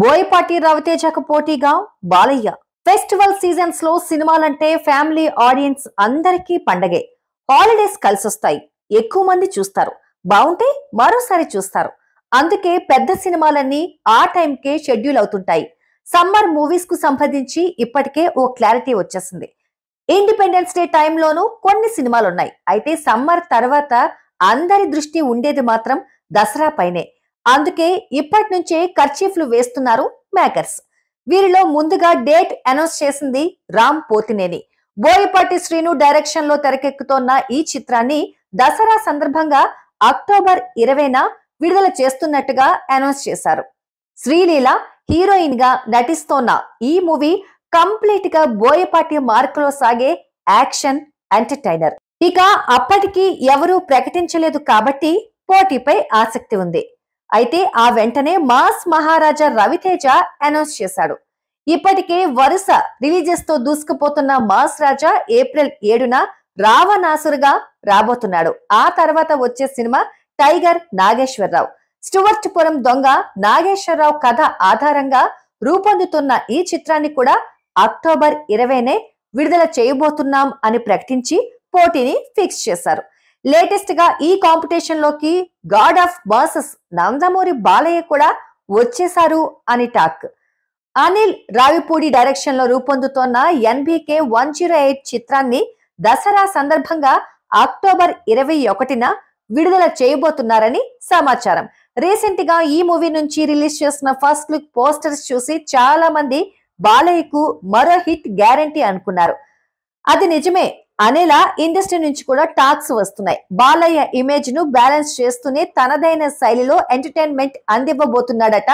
బోయపాటి రవితేజకు పోటీగా Balayya festival seasons లో సినిమాలంటే ఫ్యామిలీ ఆడియన్స్ అందరికీ పండగే హాలిడేస్ కలిసొస్తాయి ఎక్కువ మంది చూస్తారు బాగుంటే మరోసారి చూస్తారు అందుకే పెద్ద సినిమాలన్నీ ఆ టైంకే షెడ్యూల్ అవుతుంటాయి సమ్మర్ మూవీస్ కు సంబంధించి ఇప్పటికే ఓ క్లారిటీ వచ్చేసింది ఇండిపెండెన్స్ డే టైంలోనూ కొన్ని సినిమాలున్నాయి అయితే సమ్మర్ తర్వాత అందరి దృష్టి ఉండేది మాత్రం దసరా పైనే అందుకే ఇప్పటి నుంచే ఖర్చీఫ్లు వేస్తున్నారు మేకర్స్ వీరిలో ముందుగా డేట్ అనౌన్స్ చేసింది రామ్ పోతినేని బోయపాటి శ్రీను డైరెక్షన్ లో తెరకెక్కుతోన్న ఈ చిత్రాన్ని దసరా సందర్భంగా అక్టోబర్ ఇరవైన విడుదల చేస్తున్నట్టుగా అనౌన్స్ చేశారు శ్రీలీల హీరోయిన్ గా నటిస్తోన్న ఈ మూవీ కంప్లీట్ గా బోయపాటి మార్కులో సాగే యాక్షన్ ఎంటర్టైనర్ ఇక అప్పటికి ఎవరూ ప్రకటించలేదు కాబట్టి పోటీపై ఆసక్తి ఉంది అయితే ఆ వెంటనే మాస్ మహారాజా రవితేజ అనౌన్స్ చేశాడు ఇప్పటికే వరుస రిలీజెస్ తో దూసుకుపోతున్న మాస్ రాజా ఏప్రిల్ ఏడున రావణాసురుగా రాబోతున్నాడు ఆ తర్వాత వచ్చే cinema tiger Nageswara Rao Stuartpuram దొంగ నాగేశ్వరరావు కథ ఆధారంగా రూపొందుతున్న ఈ చిత్రాన్ని కూడా అక్టోబర్ ఇరవైనే విడుదల చేయబోతున్నాం అని ప్రకటించి పోటీని ఫిక్స్ చేశారు లేటెస్ట్ గా ఈ కాంపిటీషన్ లోకి god of bosses Nandamuri Balayya కూడా వచ్చేశారు అని టాక్ అనిల్ రావిపూడి డైరెక్షన్ లో రూపొందుతోన్న ఎన్బికే వన్ జీరో ఎయిట్ చిత్రాన్ని దసరా సందర్భంగా అక్టోబర్ ఇరవై ఒకటిన విడుదల చేయబోతున్నారని సమాచారం రీసెంట్ గా ఈ మూవీ నుంచి రిలీజ్ చేసిన ఫస్ట్ లుక్ పోస్టర్స్ చూసి చాలా మంది బాలయ్యకు మరో హిట్ గ్యారంటీ అనుకున్నారు అది నిజమే అనేలా ఇండస్ట్రీ నుంచి కూడా టాక్స్ వస్తున్నాయి బాలయ్య ఇమేజ్ ను బ్యాలెన్స్ చేస్తూనే తనదైన శైలిలో ఎంటర్టైన్మెంట్ అందివ్వబోతున్నాడట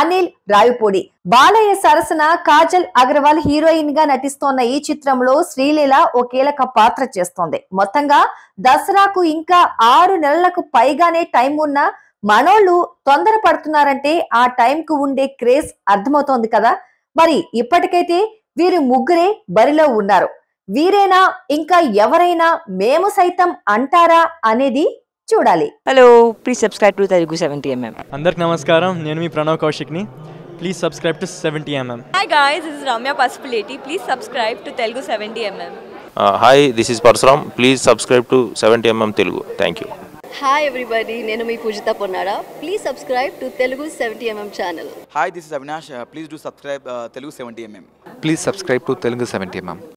అనిల్ రాయుపూడి బాలయ్య సరసన కాజల్ అగర్వాల్ హీరోయిన్ గా నటిస్తోన్న ఈ చిత్రంలో శ్రీలీల ఓ కీలక పాత్ర చేస్తోంది మొత్తంగా దసరాకు ఇంకా ఆరు నెలలకు పైగానే టైం ఉన్న మనోళ్ళు తొందర పడుతున్నారంటే ఆ టైంకు ఉండే క్రేజ్ అర్థమవుతోంది కదా మరి ఇప్పటికైతే వీరు ముగ్గురే బరిలో ఉన్నారు వీరేనా ఇంకా ఎవరైనా మేము సైతం అంటారా అనేది చూడాలి hello please subscribe to Telugu seventy MM అందరికి నమస్కారం నేను మీ ప్రణవ్ కౌశిక్ ని please subscribe to seventy MM hi guys is Ramya Pasupuleti please subscribe to Telugu seventy MM hi this is Parasuram please subscribe to seventy MM Telugu thank you hi everybody నేను మీ Poojitha Ponnada please subscribe to Telugu seventy MM channel hi this is Avinash please do subscribe Telugu seventy MM please subscribe to Telugu seventy MM